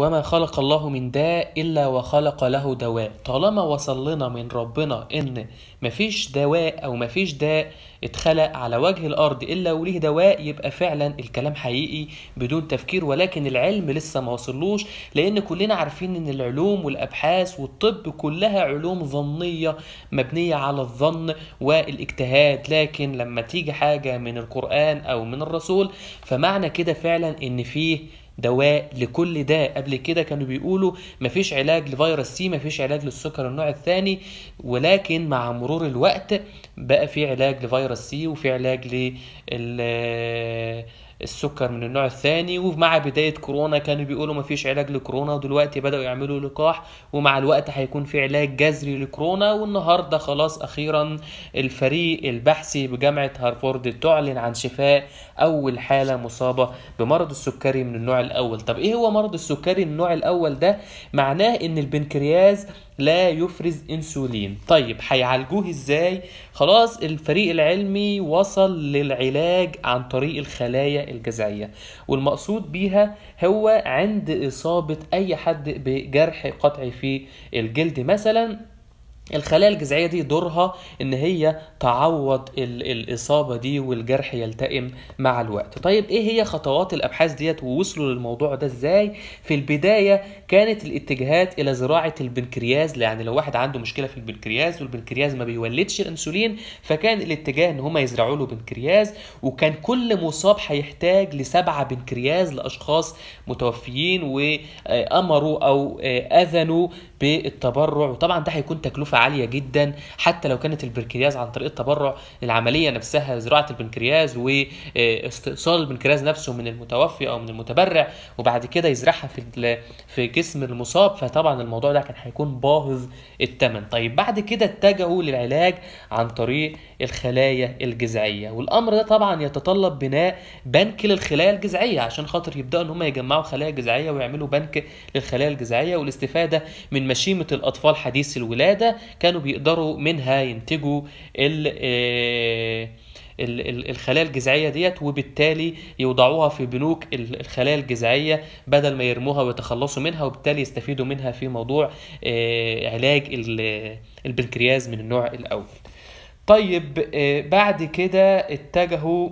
وما خلق الله من داء إلا وخلق له دواء طالما وصل لنا من ربنا إن مفيش دواء أو مفيش داء اتخلق على وجه الأرض إلا وليه دواء يبقى فعلا الكلام حقيقي بدون تفكير ولكن العلم لسه ما وصلوش لأن كلنا عارفين إن العلوم والأبحاث والطب كلها علوم ظنية مبنية على الظن والاجتهاد لكن لما تيجي حاجة من القرآن أو من الرسول فمعنى كده فعلا إن فيه دواء لكل ده قبل كده كانوا بيقولوا مفيش علاج لفيروس سي مفيش علاج للسكر النوع الثاني ولكن مع مرور الوقت بقى في علاج لفيروس سي وفي علاج لل السكر من النوع الثاني ومع بداية كورونا كانوا بيقولوا مفيش علاج لكورونا ودلوقتي بدأوا يعملوا لقاح ومع الوقت هيكون في علاج جذري لكورونا والنهاردة خلاص أخيرا الفريق البحثي بجامعة هارفارد تعلن عن شفاء أول حالة مصابة بمرض السكري من النوع الأول طب إيه هو مرض السكري النوع الأول ده معناه إن البنكرياس لا يفرز انسولين طيب هيعالجوه ازاي خلاص الفريق العلمي وصل للعلاج عن طريق الخلايا الجذعيه والمقصود بيها هو عند اصابه اي حد بجرح قطعي في الجلد مثلا الخلايا الجذعيه دي دورها ان هي تعوض الاصابه دي والجرح يلتئم مع الوقت طيب ايه هي خطوات الابحاث ديت ووصلوا للموضوع ده ازاي في البدايه كانت الاتجاهات الى زراعه البنكرياس يعني لو واحد عنده مشكله في البنكرياس والبنكرياس ما بيولدش الانسولين فكان الاتجاه ان هم يزرعوا له بنكرياس وكان كل مصاب هيحتاج لسبعه بنكرياس لاشخاص متوفيين وامروا او آه، اذنوا بالتبرع وطبعا ده هيكون تكلفه عاليه جدا حتى لو كانت البنكرياس عن طريق التبرع العمليه نفسها زراعه البنكرياس واستئصال آه، البنكرياس نفسه من المتوفي او من المتبرع وبعد كده يزرعها في في جسم المصاب فطبعا الموضوع ده كان هيكون باهظ الثمن طيب بعد كده اتجهوا للعلاج عن طريق الخلايا الجذعيه والامر ده طبعا يتطلب بناء بنك للخلايا الجذعيه عشان خاطر يبداوا ان هم يجمعوا خلايا جذعيه ويعملوا بنك للخلايا الجذعيه والاستفاده من مشيمة الأطفال حديث الولادة كانوا بيقدروا منها ينتجوا آه، الخلايا الجذعية ديت وبالتالي يوضعوها في بنوك الخلايا الجذعية بدل ما يرموها ويتخلصوا منها وبالتالي يستفيدوا منها في موضوع آه، علاج البنكرياس من النوع الأول طيب آه، بعد كده اتجهوا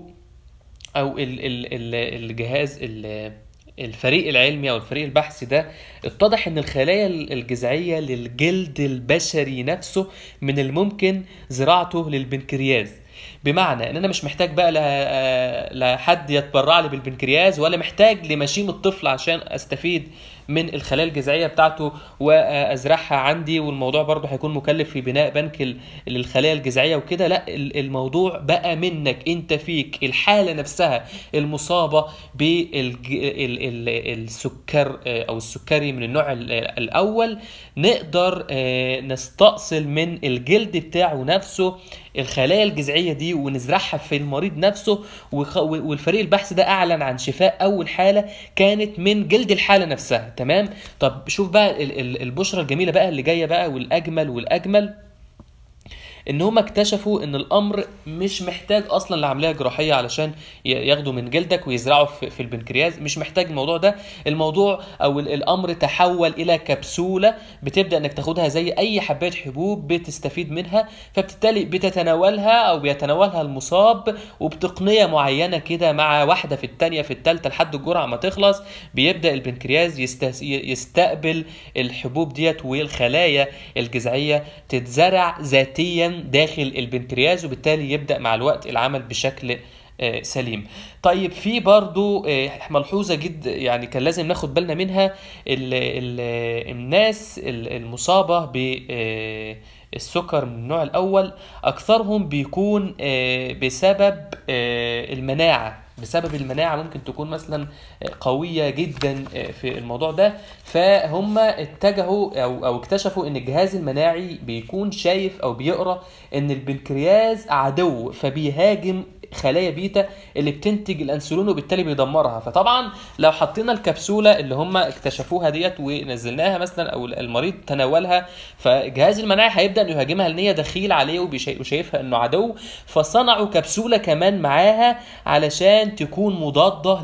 أو الجهاز الفريق العلمي او الفريق البحثي ده اتضح ان الخلايا الجذعيه للجلد البشري نفسه من الممكن زراعته للبنكرياس بمعنى ان انا مش محتاج بقى لحد آه، يتبرع لي بالبنكرياس ولا محتاج لمشيم الطفل عشان استفيد من الخلايا الجذعيه بتاعته وازرعها عندي والموضوع برضه هيكون مكلف في بناء بنك للخلايا الجذعيه وكده لا الموضوع بقى منك انت فيك الحاله نفسها المصابه بالسكر آه، او السكري من النوع الاول نقدر آه، نستأصل من الجلد بتاعه نفسه الخلايا الجذعيه دي ونزرعها في المريض نفسه والفريق البحث ده اعلن عن شفاء اول حاله كانت من جلد الحاله نفسها تمام طب شوف بقى البشره الجميله بقى اللي جايه بقى والاجمل والاجمل ان هم اكتشفوا ان الامر مش محتاج اصلا لعمليه جراحيه علشان ياخدوا من جلدك ويزرعوا في البنكرياس مش محتاج الموضوع ده الموضوع او الامر تحول الى كبسوله بتبدا انك تاخدها زي اي حبات حبوب بتستفيد منها فبالتالي بتتناولها او بيتناولها المصاب وبتقنيه معينه كده مع واحده في الثانيه في الثالثه لحد الجرعه ما تخلص بيبدا البنكرياس يستقبل الحبوب ديت والخلايا الجذعيه تتزرع ذاتيا داخل البنكرياس وبالتالي يبدا مع الوقت العمل بشكل آه، سليم طيب في برضو آه، ملحوظه جدا يعني كان لازم ناخد بالنا منها الـ الـ الناس المصابه بالسكر آه، من النوع الاول اكثرهم بيكون بسبب المناعه بسبب المناعه ممكن تكون مثلا قويه جدا آه، في الموضوع ده فهم اتجهوا او او اكتشفوا ان الجهاز المناعي بيكون شايف او بيقرا ان البنكرياس عدو فبيهاجم خلايا بيتا اللي بتنتج الانسولين وبالتالي بيدمرها فطبعا لو حطينا الكبسوله اللي هم اكتشفوها ديت ونزلناها مثلا او المريض تناولها فجهاز المناعي هيبدا انه يهاجمها لان هي دخيل عليه وشايفها انه عدو فصنعوا كبسوله كمان معاها علشان تكون مضاده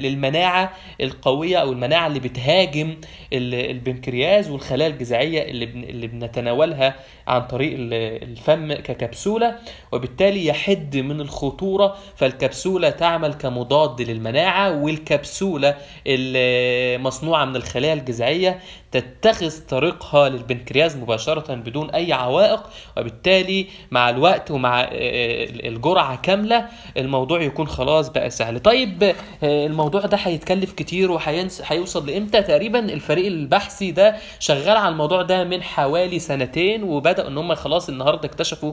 للمناعه القويه او المناعه اللي بتهاجم البنكرياس والخلايا الجذعيه اللي اللي بنتناولها عن طريق الفم ككبسوله وبالتالي يحد من من الخطورة فالكبسولة تعمل كمضاد للمناعة والكبسولة المصنوعة من الخلايا الجذعية تتخذ طريقها للبنكرياس مباشرة بدون أي عوائق وبالتالي مع الوقت ومع آه، آه، الجرعة كاملة الموضوع يكون خلاص بقى سهل طيب آه، الموضوع ده هيتكلف كتير وهيوصل لإمتى تقريبا الفريق البحثي ده شغال على الموضوع ده من حوالي سنتين وبدأوا إن هم خلاص النهاردة اكتشفوا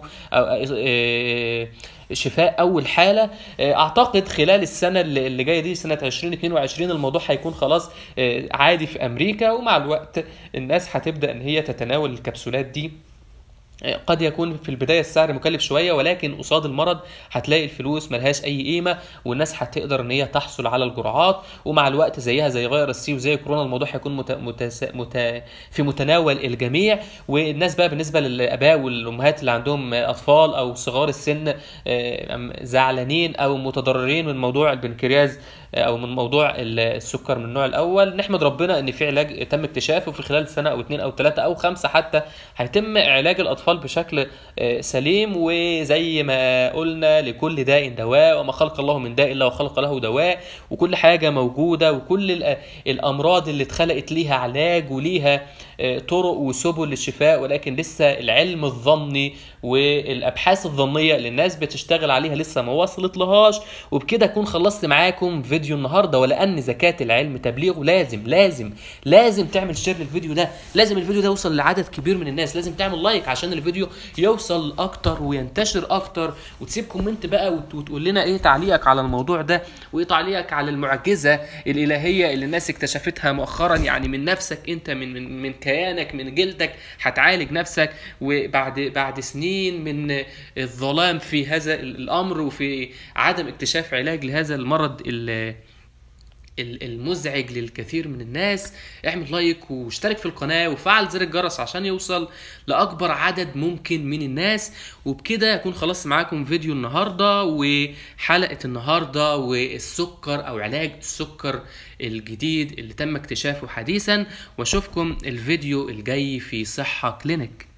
شفاء اول حاله آه، اعتقد خلال السنه اللي جايه دي سنه 2022 الموضوع هيكون خلاص آه، عادي في امريكا ومع الوقت الناس هتبدا ان هي تتناول الكبسولات دي قد يكون في البداية السعر مكلف شوية ولكن قصاد المرض هتلاقي الفلوس ملهاش أي قيمة والناس هتقدر إن هي تحصل على الجرعات ومع الوقت زيها زي فيروس سي وزي كورونا الموضوع هيكون مت... مت... مت... في متناول الجميع والناس بقى بالنسبة للآباء والأمهات اللي عندهم أطفال أو صغار السن آه، زعلانين أو متضررين من موضوع البنكرياس او من موضوع السكر من النوع الاول نحمد ربنا ان في علاج تم اكتشافه في خلال سنه او اتنين او تلاته او خمسه حتى هيتم علاج الاطفال بشكل آه، سليم وزي ما قلنا لكل داء دواء وما خلق الله من داء الا وخلق له دواء وكل حاجه موجوده وكل آه، الامراض اللي اتخلقت ليها علاج وليها آه، طرق وسبل للشفاء ولكن لسه العلم الظني والابحاث الظنيه اللي الناس بتشتغل عليها لسه ما وصلت لهاش وبكده اكون خلصت معاكم فيديو النهارده ولان زكاه العلم تبليغه لازم لازم لازم تعمل شير للفيديو ده لازم الفيديو ده يوصل لعدد كبير من الناس لازم تعمل لايك عشان الفيديو يوصل اكتر وينتشر اكتر وتسيب كومنت بقى وتقول لنا ايه تعليقك على الموضوع ده وايه تعليقك على المعجزه الالهيه اللي الناس اكتشفتها مؤخرا يعني من نفسك انت من من من كيانك من جلدك هتعالج نفسك وبعد بعد سنين من الظلام في هذا الامر وفي عدم اكتشاف علاج لهذا المرض المزعج للكثير من الناس اعمل لايك واشترك في القناة وفعل زر الجرس عشان يوصل لأكبر عدد ممكن من الناس وبكده يكون خلصت معاكم فيديو النهاردة وحلقة النهاردة والسكر أو علاج السكر الجديد اللي تم اكتشافه حديثا واشوفكم الفيديو الجاي في صحة كلينك